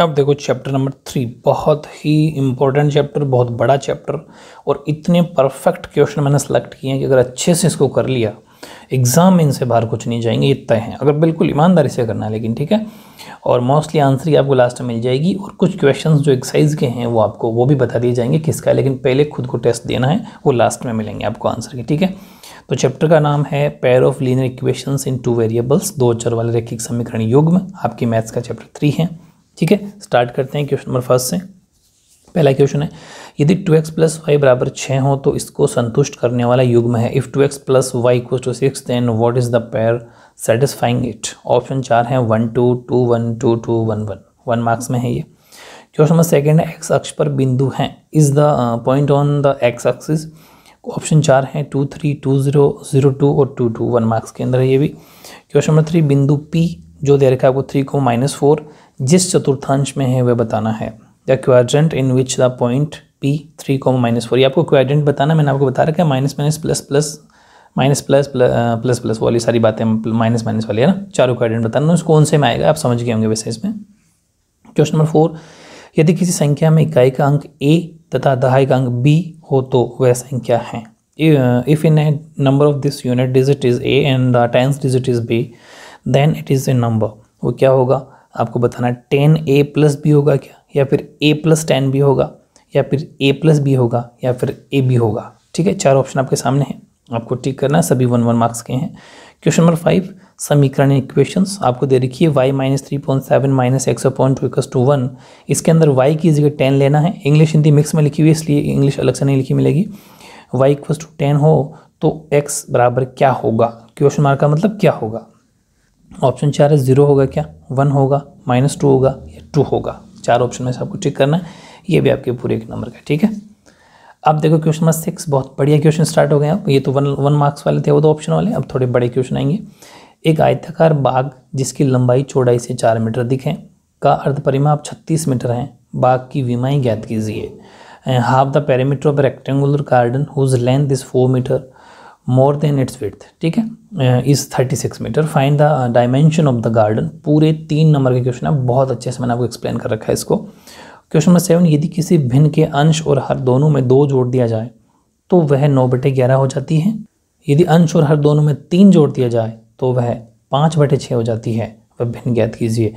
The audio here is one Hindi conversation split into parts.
अब देखो चैप्टर नंबर थ्री बहुत ही इंपॉर्टेंट चैप्टर बहुत बड़ा चैप्टर और इतने परफेक्ट क्वेश्चन मैंने सेलेक्ट किए हैं कि अगर अच्छे से इसको कर लिया एग्ज़ाम में इनसे बाहर कुछ नहीं जाएंगे ये हैं अगर बिल्कुल ईमानदारी से करना है लेकिन ठीक है और मोस्टली आंसर ही आपको लास्ट में मिल जाएगी और कुछ क्वेश्चन जो एक्साइज के हैं वो आपको वो भी बता दिए जाएंगे किसका है लेकिन पहले खुद को टेस्ट देना है वो लास्ट में मिलेंगे आपको आंसर के ठीक है तो चैप्टर का नाम है pair of linear equations in two variables दो चर वाले रेखिक समीकरण युग्म में आपकी मैथ्स का चैप्टर थ्री है ठीक है स्टार्ट करते हैं क्वेश्चन नंबर फर्स्ट से पहला क्वेश्चन है यदि टू एक्स प्लस वाई बराबर छः हो तो इसको संतुष्ट करने वाला युग्म है if two x plus y equal to six then what is the pair satisfying it option चार है one two two one two two one one one marks में है ये क्वेश्चन नंबर सेकेंड है एक्स अक्ष पर बिंदु हैं is the point on the x axis option चार हैं two three two zero zero two और टू टू वन मार्क्स के अंदर है ये भी क्वेश्चन नंबर थ्री बिंदु पी जो दे रखा है आपको थ्री को माइनस फोर जिस चतुर्थांश में है वह बताना है the quadrant in which the point P three comma minus four ये आपको क्वाड्रेंट बताना मैंने आपको बता रखा है minus minus plus plus minus plus plus plus वाली सारी बातें माइनस माइनस वाली है ना चारों क्वाड्रेंट बताना उस कौन से में आएगा आप समझ गए होंगे वैसे इसमें क्वेश्चन नंबर फोर यदि किसी संख्या में इकाई का अंक ए तथा दहाई का अंक बी हो तो वह संख्या है if in number of this unit unit digit is a and the tens digit is b then it is a number वो क्या होगा आपको बताना टेन ए प्लस बी होगा क्या या फिर ए प्लस टेन भी होगा या फिर ए प्लस बी होगा या फिर ए बी होगा ठीक है चार ऑप्शन आपके सामने हैं आपको टिक करना है सभी वन वन मार्क्स के हैं क्वेश्चन नंबर फाइव समीकरण इक्वेशन आपको दे रखी है y minus three point seven minus x point two equal to one इसके अंदर वाई की जगह टेन लेना है इंग्लिश हिंदी मिक्स में लिखी हुई है इसलिए इंग्लिश अलग से नहीं लिखी मिलेगी वाई इक्वस टू टेन हो तो एक्स बराबर क्या होगा क्वेश्चन मार्क का मतलब क्या होगा ऑप्शन चार है ज़ीरो होगा क्या वन होगा माइनस टू होगा या टू होगा चार ऑप्शन में से आपको टिक करना है ये भी आपके पूरे एक नंबर का ठीक है अब देखो क्वेश्चन नंबर सिक्स बहुत बढ़िया क्वेश्चन स्टार्ट हो गए अब ये तो वन वन मार्क्स वाले थे वो तो ऑप्शन वाले अब थोड़े बड़े क्वेश्चन आएंगे एक आयताकार बाघ जिसकी लंबाई चौड़ाई से चार मीटर दिखें का अर्ध परिमाप छत्तीस मीटर हैं बाग की विमाएँ ज्ञात कीजिए half the parameter of rectangular garden whose length is four metre more than its width ठीक है is thirty six metre find the dimension of the garden पूरे तीन नंबर के क्वेश्चन है बहुत अच्छे से मैंने आपको एक्सप्लेन कर रखा है इसको क्वेश्चन नंबर सेवन यदि किसी भिन्न के अंश और हर दोनों में दो जोड़ दिया जाए तो वह नौ बटे ग्यारह हो जाती है यदि अंश और हर दोनों में तीन जोड़ दिया जाए तो वह पाँच बटे छः हो जाती है वह भिन्न ज्ञात कीजिए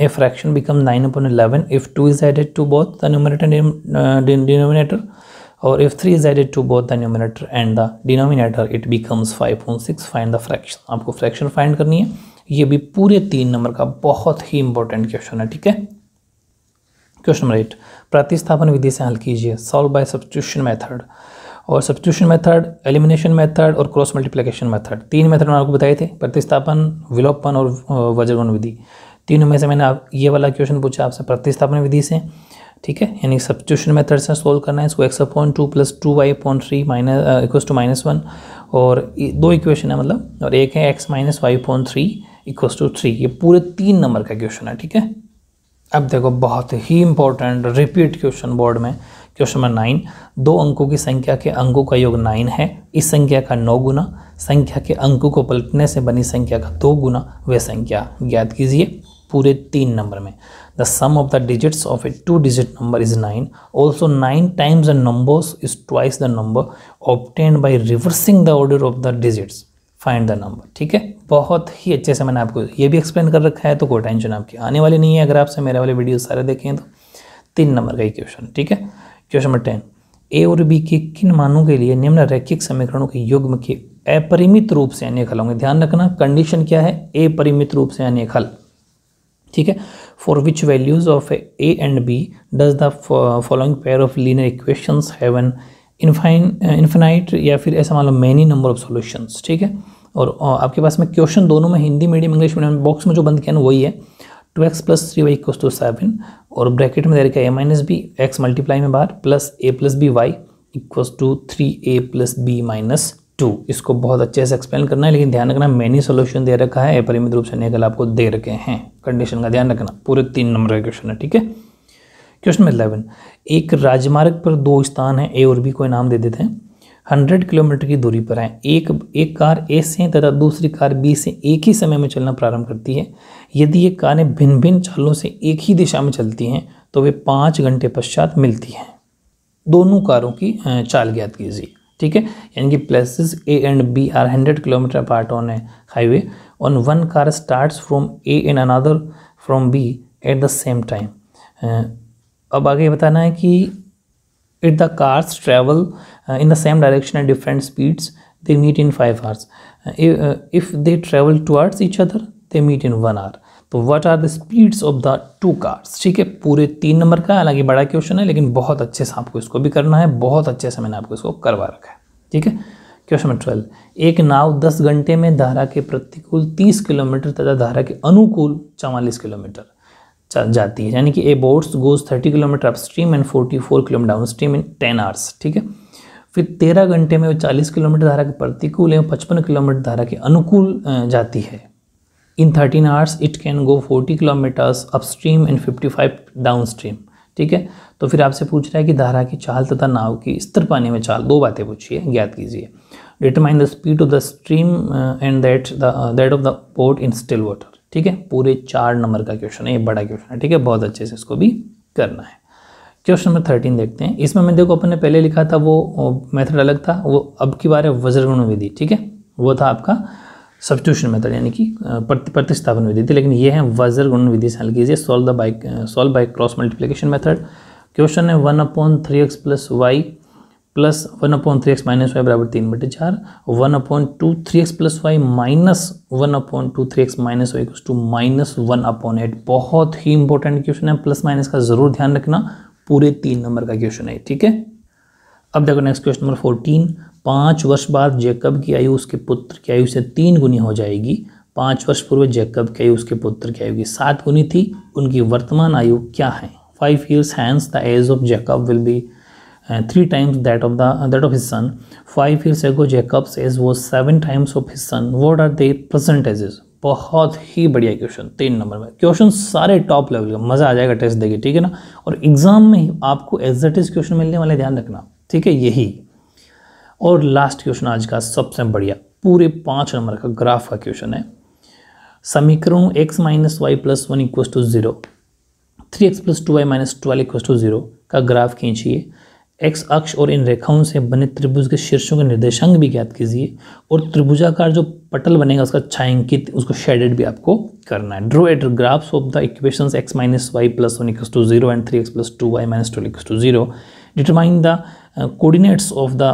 a fraction become nine upon eleven if two is added to both the numerator denominator or if 3 is added to both and the and it becomes five becomes 5.6 find the fraction आपको फ्रैक्शन फाइंड करनी है ये भी पूरे तीन नंबर का बहुत ही इंपॉर्टेंट क्वेश्चन है ठीक है क्वेश्चन नंबर एट प्रतिस्थापन विधि से हल कीजिए सॉल्व बाय सब्सटीट्यूशन मेथड और सब्सटीट्यूशन मेथड एलिमिनेशन मेथड और क्रॉस मल्टीप्लिकेशन मेथड तीन मेथड मैंने आपको बताए थे प्रतिस्थापन विलोपन और वज्रवन विधि तीनों में से मैंने आप ये वाला क्वेश्चन पूछा आपसे प्रतिस्थापन विधि से ठीक है यानी सब्सिट्यूशन मेथड से सोल्व करना है इसको x upon two plus two y upon three minus equal to minus one और दो इक्वेशन है मतलब और एक है x minus y upon three equal to three ये पूरे तीन नंबर का क्वेश्चन है ठीक है अब देखो बहुत ही इंपॉर्टेंट रिपीट क्वेश्चन बोर्ड में क्वेश्चन नंबर नाइन दो अंकों की संख्या के अंकों का योग नाइन है इस संख्या का नौ गुना संख्या के अंकों को पलटने से बनी संख्या का दो गुना वह संख्या ज्ञात कीजिए पूरे तीन नंबर में The sum of the digits of a two-digit number is 9. Also 9 times the numbers is twice the number obtained by reversing the order of the digits. Find the number ठीक है बहुत ही अच्छे से मैंने आपको ये भी एक्सप्लेन कर रखा है तो कोई टेंशन आपकी आने वाली नहीं है अगर आपसे मेरे वाले वीडियो सारे देखें तो तीन नंबर का ही क्वेश्चन ठीक है क्वेश्चन नंबर टेन ए और बी के किन मानों के लिए निम्न रैखिक समीकरणों के युग्म के अपरिमित रूप से अनेक हल होंगे ध्यान रखना कंडीशन क्या है ए परिमित रूप से अनेक हल ठीक है For which values of a and b does the uh, following pair of linear equations have an infinite uh, या फिर ऐसा मान लो मैनी नंबर ऑफ सॉल्यूशंस ठीक है और आपके पास में क्वेश्चन दोनों में Hindi medium English medium box में जो बंद किया ना वही है two x plus three y equal to seven और ब्रैकेट में दे रखा है a minus b x multiply में बाहर plus a plus b y equal to three a plus b minus to इसको बहुत अच्छे से एक्सप्लेन करना है लेकिन ध्यान रखना मैनी सोल्यूशन दे रखा है अपरिमित रूप से निकल आपको दे रखे हैं कंडीशन का ध्यान रखना पूरे तीन नंबर का क्वेश्चन है ठीक है क्वेश्चन नंबर इलेवन एक राजमार्ग पर दो स्थान हैं ए और बी को इनाम दे देते हैं हंड्रेड किलोमीटर की दूरी पर हैं एक एक कार ए से तथा दूसरी कार बी से एक ही समय में चलना प्रारंभ करती है यदि ये कारें भिन्न भिन्न चालों से एक ही दिशा में चलती हैं तो वे पाँच घंटे पश्चात मिलती हैं दोनों कारों की चाल ज्ञात कीजिए ठीक है यानी कि places A and B are hundred kilometre part on a highway on one car starts from A and another from B at the same time अब आगे बताना है कि it the cars travel in the same direction at different speeds they meet in five hours if they travel towards each other they meet in one hour तो what are the speeds of the two cars ठीक है पूरे तीन नंबर का हालांकि बड़ा क्वेश्चन है लेकिन बहुत अच्छे से आपको इसको भी करना है बहुत अच्छे से मैंने आपको इसको करवा रखा है ठीक है क्वेश्चन नंबर ट्वेल्व एक नाव दस घंटे में धारा के प्रतिकूल तीस किलोमीटर तथा धारा के अनुकूल चवालीस किलोमीटर जाती है यानी कि a boats goes thirty kilometre up stream and forty four kilometre down stream in ten hours ठीक है फिर तेरह घंटे में वो चालीस किलोमीटर धारा के प्रतिकूल एवं पचपन किलोमीटर धारा के अनुकूल जाती है in thirteen hours it can go forty kilometres upstream and fifty down stream ठीक है तो फिर आपसे पूछ रहा है कि धारा की चाल तथा नाव की स्तर पानी में चाल दो बातें पूछिए ज्ञात कीजिए determine the speed of the stream and that that of the boat in still water ठीक है पूरे चार नंबर का क्वेश्चन है ये बड़ा क्वेश्चन है ठीक है बहुत अच्छे से इसको भी करना है क्वेश्चन नंबर थर्टीन देखते हैं इसमें मैं देखो अपन ने पहले लिखा था वो मेथड अलग था वो अब की बार है वज्रगुण विधि ठीक है वो था आपका सब्सिट्यूशन मेथड यानी कि प्रतिस्थापन विधि थी लेकिन ये है वजर गुणन विधि से हल कीजिए solve the bike solve by cross multiplication method question है one upon three x plus y plus one upon three x minus y बराबर तीन बटे चार one upon two three x plus y minus one upon two three x minus y to minus one upon eight बहुत ही इंपॉर्टेंट क्वेश्चन है प्लस माइनस का ज़रूर ध्यान रखना पूरे तीन नंबर का क्वेश्चन है ठीक है अब देखो नेक्स्ट क्वेश्चन नंबर फोर्टीन पाँच वर्ष बाद जैकब की आयु उसके पुत्र की आयु से तीन गुनी हो जाएगी पाँच वर्ष पूर्व जैकब की आयु उसके पुत्र की आयु की सात गुनी थी उनकी वर्तमान आयु क्या है five years hence the age of Jacob will be three times that of that of his son five years ago Jacob's age was seven times of his son what are their present बहुत ही बढ़िया क्वेश्चन तीन नंबर में क्वेश्चन सारे टॉप लेवल का मज़ा आ जाएगा टेस्ट देखिए ठीक है ना और एग्जाम में आपको एज इज़ क्वेश्चन मिलने वाले ध्यान रखना ठीक है यही और लास्ट क्वेश्चन आज का सबसे बढ़िया पूरे पाँच नंबर का ग्राफ का क्वेश्चन है समीकरण x minus y plus one equal to zero three x plus two y minus twelve equal to zero का ग्राफ खींचिए एक्स अक्ष और इन रेखाओं से बने त्रिभुज के शीर्षों के निर्देशांक भी ज्ञात कीजिए और त्रिभुजाकार जो पटल बनेगा उसका छायांकित उसको शेडेड भी आपको करना है draw at graphs of the equations x minus y plus one equal to zero and three x plus two y minus twelve equal to zero determine the uh, coordinates of the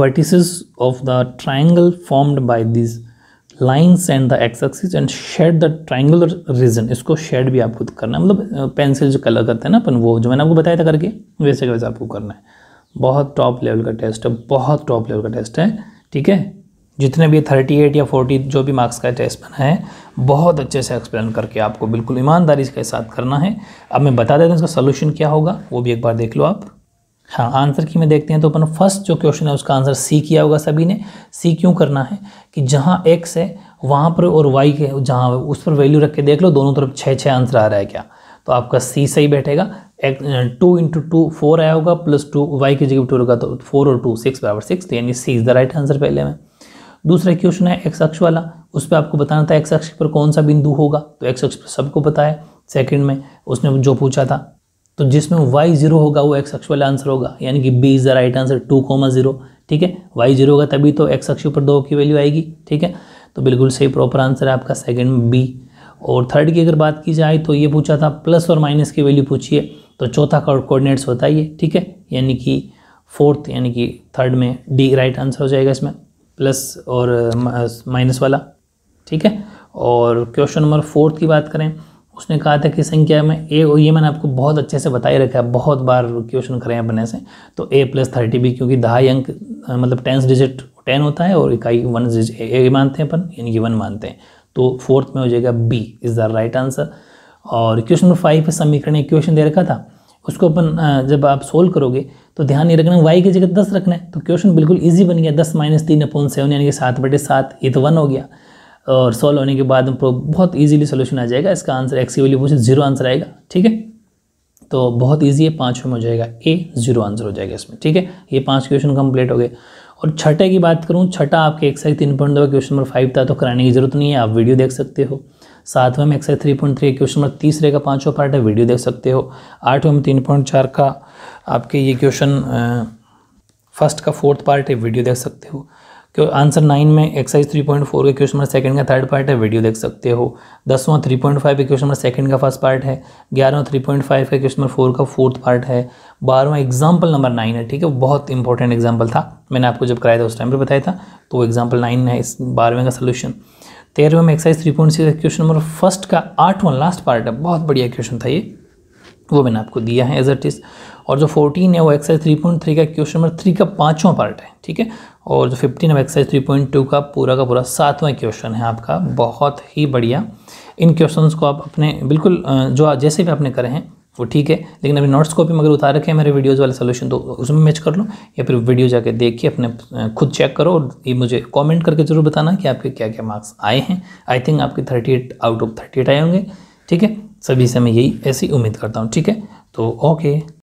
vertices of the triangle formed by these lines and the x and shade the triangular region इसको शेड भी आपको करना है मतलब पेंसिल uh, जो कलर करते हैं ना अपन वो जो मैंने आपको बताया था करके वैसे वैसे आपको करना है बहुत टॉप लेवल का टेस्ट है बहुत टॉप लेवल का टेस्ट है ठीक है जितने भी थर्टी एट या फोर्टी जो भी मार्क्स का टेस्ट बना है बहुत अच्छे से एक्सप्लेन करके आपको बिल्कुल ईमानदारी के साथ करना है अब मैं बता देता हूँ इसका सोल्यूशन क्या होगा वो भी एक बार देख लो आप हाँ आंसर की में देखते हैं तो अपन फर्स्ट जो क्वेश्चन है उसका आंसर सी किया होगा सभी ने सी क्यों करना है कि जहाँ एक्स है वहाँ पर और वाई के जहाँ उस पर वैल्यू रख के देख लो दोनों तरफ छः छः आंसर आ रहा है क्या तो आपका सी सही बैठेगा एक टू इंटू टू फोर आया होगा प्लस टू वाई की जगह टू होगा तो फोर और टू सिक्स बराबर सिक्स तो यानी C is the right answer पहले में दूसरा क्वेश्चन है एक्स अक्ष वाला उस पर आपको बताना था एक्स अक्ष पर कौन सा बिंदु होगा तो एक्स अक्ष पर सबको पता है में उसने जो पूछा था तो जिसमें वाई जीरो होगा वो एक्स अक्ष वाला आंसर होगा यानी कि B is the right answer two comma zero ठीक है वाई जीरो होगा तभी तो एक्स अक्ष ऊपर दो की वैल्यू आएगी ठीक है तो बिल्कुल सही प्रॉपर आंसर है आपका सेकेंड बी और थर्ड की अगर बात की जाए तो ये पूछा था प्लस और माइनस की वैल्यू पूछिए तो चौथा कोऑर्डिनेट्स होता है ये ठीक है यानी कि फोर्थ यानी कि थर्ड में डी राइट आंसर हो जाएगा इसमें प्लस और माइनस uh, वाला ठीक है और क्वेश्चन नंबर फोर्थ की बात करें उसने कहा था कि संख्या में ए और ये मैंने आपको बहुत अच्छे से बताई रखा है बहुत बार क्वेश्चन करें अपने से तो ए प्लस थर्टी भी क्योंकि दहाई अंक मतलब टेंस डिजिट टेन होता है और इकाई वन डिजिट ए मानते हैं अपन यानी कि वन मानते हैं तो फोर्थ में हो जाएगा B is the right answer और क्वेश्चन नंबर फाइव पे समीकरण एक क्वेश्चन दे रखा था उसको अपन जब आप सोल्व करोगे तो ध्यान नहीं रखना वाई की जगह दस रखना है तो क्वेश्चन बिल्कुल ईजी बन गया दस माइनस तीन अपॉन सेवन यानी कि सात बटे सात ये तो वन हो गया और सॉल्व होने के बाद में बहुत ईजिली सोल्यूशन आ जाएगा इसका आंसर एक्स की वैल्यू पूछे जीरो आंसर आएगा ठीक है तो बहुत ईजी है पाँचवें में हो जाएगा ए जीरो आंसर हो जाएगा इसमें ठीक है ये पाँच क्वेश्चन कंप्लीट हो गए और छठे की बात करूँ छठा आपके एक्साइज तीन पॉइंट दो क्वेश्चन नंबर फाइव था तो कराने की जरूरत नहीं है आप वीडियो देख सकते हो सातवें में exercise three point three question number तीसरे का पाँचवा पार्ट है वीडियो देख सकते हो आठवें में तीन पॉइंट चार का आपके ये क्वेश्चन फर्स्ट का फोर्थ पार्ट है वीडियो देख सकते हो क्यों आंसर नाइन में एक्साइज थ्री पॉइंट फोर का क्वेश्चन नंबर सेकंड का थर्ड पार्ट है वीडियो देख सकते हो दसवां थ्री पॉइंट फाइव का क्वेश्चन नंबर सेकंड का फर्स्ट पार्ट है ग्यारहवां थ्री पॉइंट फाइव का क्वेश्चन नंबर फोर का फोर्थ पार्ट है बारहवां एग्जाम्पल नंबर नाइन है ठीक है बहुत इंपॉर्टेंट एग्जाम्पल था मैंने आपको जब कराया था उस टाइम पर बताया था तो एग्जाम्पल नाइन है इस बारहवें का सोल्यूशन तेरहवें में exercise three point six question number first का आठवां लास्ट पार्ट है बहुत बढ़िया क्वेश्चन था ये वो मैंने आपको दिया है एज अ टेस्ट और जो फोर्टीन है वो एक्सरसाइज थ्री पॉइंट थ्री का क्वेश्चन नंबर थ्री का पाँचवा पार्ट है ठीक है और जो फिफ्टीन है एक्सरसाइज थ्री पॉइंट टू का पूरा का पूरा सातवां क्वेश्चन है आपका बहुत ही बढ़िया इन क्वेश्चन को आप अपने बिल्कुल जो जैसे भी आपने करे हैं वो ठीक है लेकिन अभी नोट्स को मगर उतार रखे हैं मेरे वीडियोज़ वाले सोल्यूशन तो उसमें मैच कर लो या फिर वीडियो जाके देख के अपने खुद चेक करो और ये मुझे कमेंट करके ज़रूर बताना कि आपके क्या क्या मार्क्स आए हैं आई थिंक आपके एट आउट ऑफ एट आए होंगे ठीक है सभी से मैं यही ऐसी उम्मीद करता हूँ ठीक है तो ओके